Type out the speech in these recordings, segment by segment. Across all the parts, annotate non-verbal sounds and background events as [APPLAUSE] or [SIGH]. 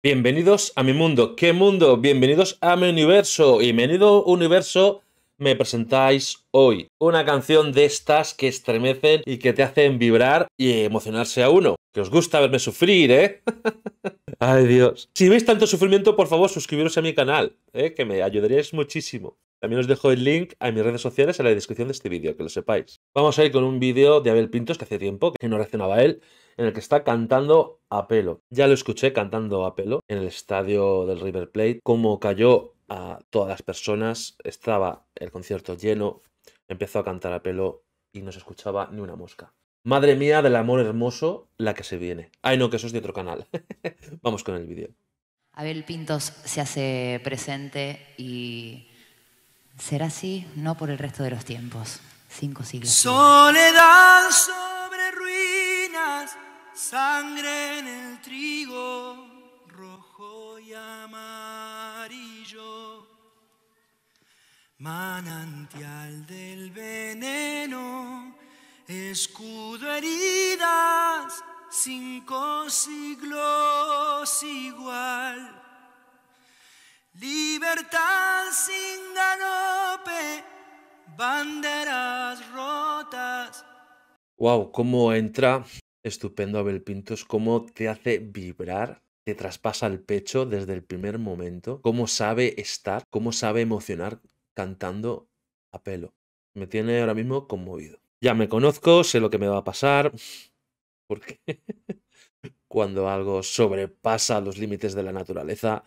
Bienvenidos a mi mundo. ¿Qué mundo? Bienvenidos a mi universo. Y menudo universo me presentáis hoy. Una canción de estas que estremecen y que te hacen vibrar y emocionarse a uno. Que os gusta verme sufrir, ¿eh? [LAUGHS] Ay Dios. Si veis tanto sufrimiento, por favor, suscribiros a mi canal, ¿eh? que me ayudaríais muchísimo. También os dejo el link a mis redes sociales en la descripción de este vídeo, que lo sepáis. Vamos a ir con un vídeo de Abel Pintos que hace tiempo que no reaccionaba él en el que está cantando a pelo. Ya lo escuché cantando a pelo en el estadio del River Plate, como cayó a todas las personas, estaba el concierto lleno, empezó a cantar a pelo y no se escuchaba ni una mosca. Madre mía del amor hermoso, la que se viene. Ay, no, que eso es de otro canal. [LAUGHS] Vamos con el vídeo. Abel Pintos se hace presente y será así, no por el resto de los tiempos. Cinco siglos. soledad sangre en el trigo rojo y amarillo, manantial del veneno, escudo heridas, cinco siglos igual. Libertad sin galope, banderas rotas. Wow, cómo entra Estupendo, Abel Pintos, cómo te hace vibrar, te traspasa el pecho desde el primer momento, cómo sabe estar, cómo sabe emocionar cantando a pelo. Me tiene ahora mismo conmovido. Ya me conozco, sé lo que me va a pasar, [LAUGHS] porque [LAUGHS] cuando algo sobrepasa los límites de la naturaleza,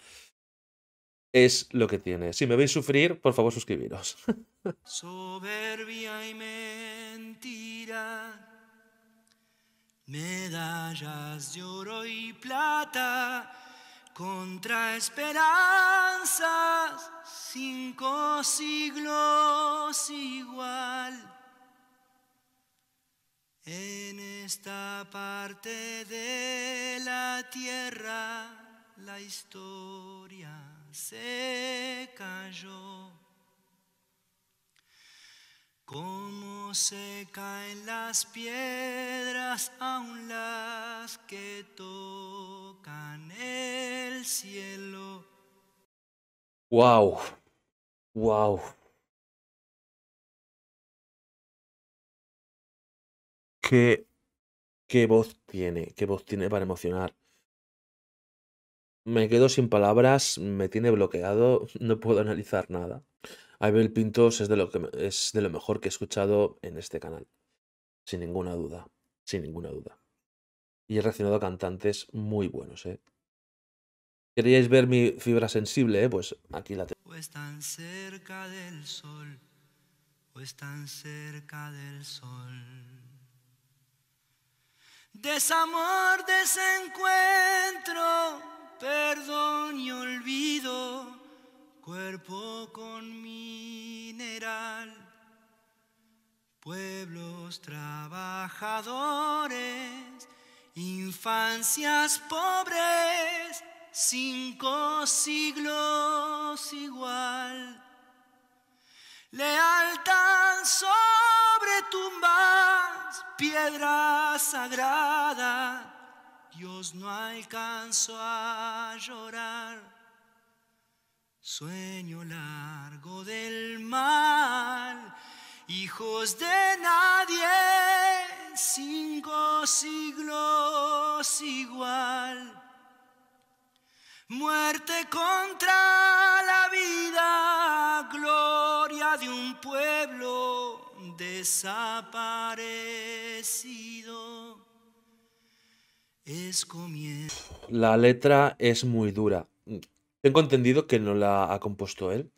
es lo que tiene. Si me veis sufrir, por favor suscribiros. [LAUGHS] mentira medallas de oro y plata contra esperanzas, cinco siglos igual. En esta parte de la tierra la historia se cayó. se caen las piedras, aun las que tocan el cielo. Wow, wow. Qué, qué voz tiene, qué voz tiene para emocionar. Me quedo sin palabras, me tiene bloqueado, [LAUGHS] no puedo analizar nada. Abel Pintos es de, lo que, es de lo mejor que he escuchado en este canal. Sin ninguna duda. Sin ninguna duda. Y he reaccionado a cantantes muy buenos, ¿eh? ¿Queríais ver mi fibra sensible? Eh, pues aquí la tengo. O están cerca del sol. O están cerca del sol. Desamor, desencuentro, perdón y olvido. trabajadores, infancias pobres, cinco siglos igual. Lealtad sobre tumbas, piedra sagrada, Dios no alcanzó a llorar. Sueño largo del mal hijos de nadie, cinco siglos igual. Muerte contra la vida, gloria de un pueblo desaparecido. Es comienzo... la letra es muy dura. Tengo entendido que no la ha compuesto él,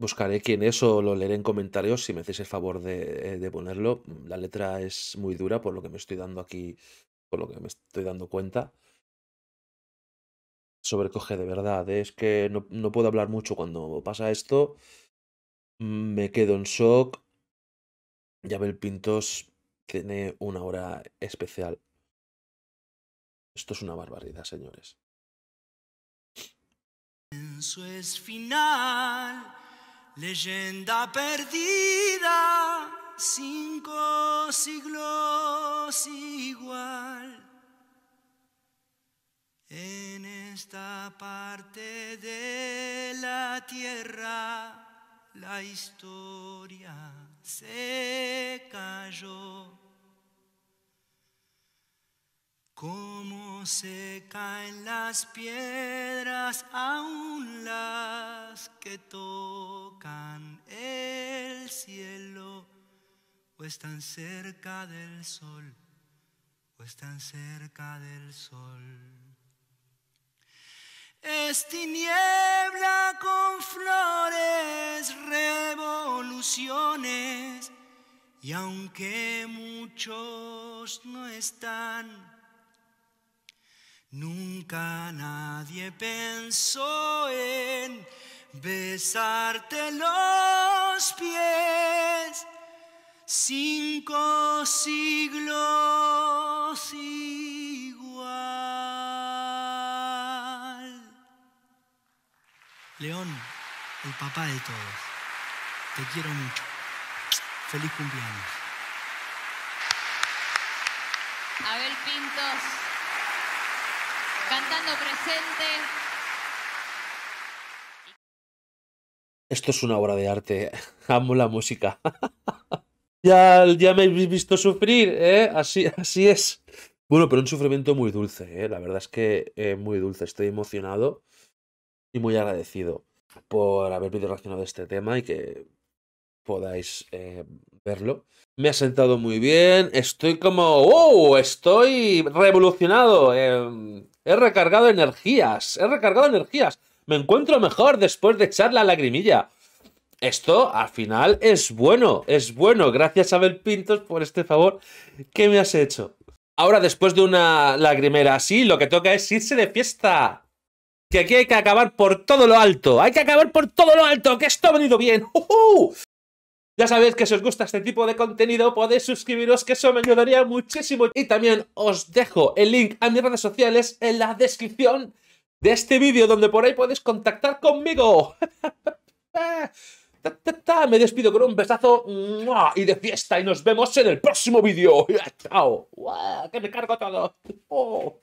Buscaré quién es o lo leeré en comentarios si me hacéis el favor eh, de, ponerlo. La letra es muy dura por lo que me estoy dando aquí, por lo que me estoy dando cuenta. Sobrecoge de verdad. Es que no, puedo hablar mucho cuando pasa esto. Mm, me quedo en shock. Yabel Pintos tiene una hora especial. Esto es una barbaridad, señores. es final. Leyenda perdida, cinco siglos igual. En esta parte de la tierra la historia se cayó. Cómo se caen las piedras, aún las que tocan el cielo, o están pues cerca del sol, o están pues cerca del sol. Es tiniebla con flores, revoluciones, y aunque muchos no están, Nunca nadie pensó en besarte los pies. Cinco siglos igual. León, el papá de todos. Te quiero mucho. Feliz cumpleaños. Abel Pintos cantando presente. Esto es una obra de arte. [LAUGHS] Amo la música. [LAUGHS] ya, ya me habéis visto sufrir, ¿eh? Así, así es. Bueno, pero un sufrimiento muy dulce, ¿eh? La verdad es que eh, muy dulce. Estoy emocionado y muy agradecido por haberme interaccionado a este tema y que podáis eh, verlo. Me ha sentado muy bien, estoy como, ¡wow! Estoy revolucionado. Eh, He recargado energías. He recargado energías. Me encuentro mejor después de echar la lagrimilla. Esto al final es bueno, es bueno. Gracias Abel Pintos por este favor que me has hecho. Ahora después de una lagrimera así, lo que toca es irse de fiesta. Que aquí hay que acabar por todo lo alto. Hay que acabar por todo lo alto. Que esto ha venido bien. Ya sabéis que si os gusta este tipo de contenido podéis suscribiros que eso me ayudaría muchísimo. Y también os dejo el link a mis redes sociales en la descripción de este vídeo donde por ahí podéis contactar conmigo. [LAUGHS] Me despido con un besazo y de fiesta y nos vemos en el próximo vídeo. [LAUGHS] Chao. ¡Que me cargo todo! ¡Oh!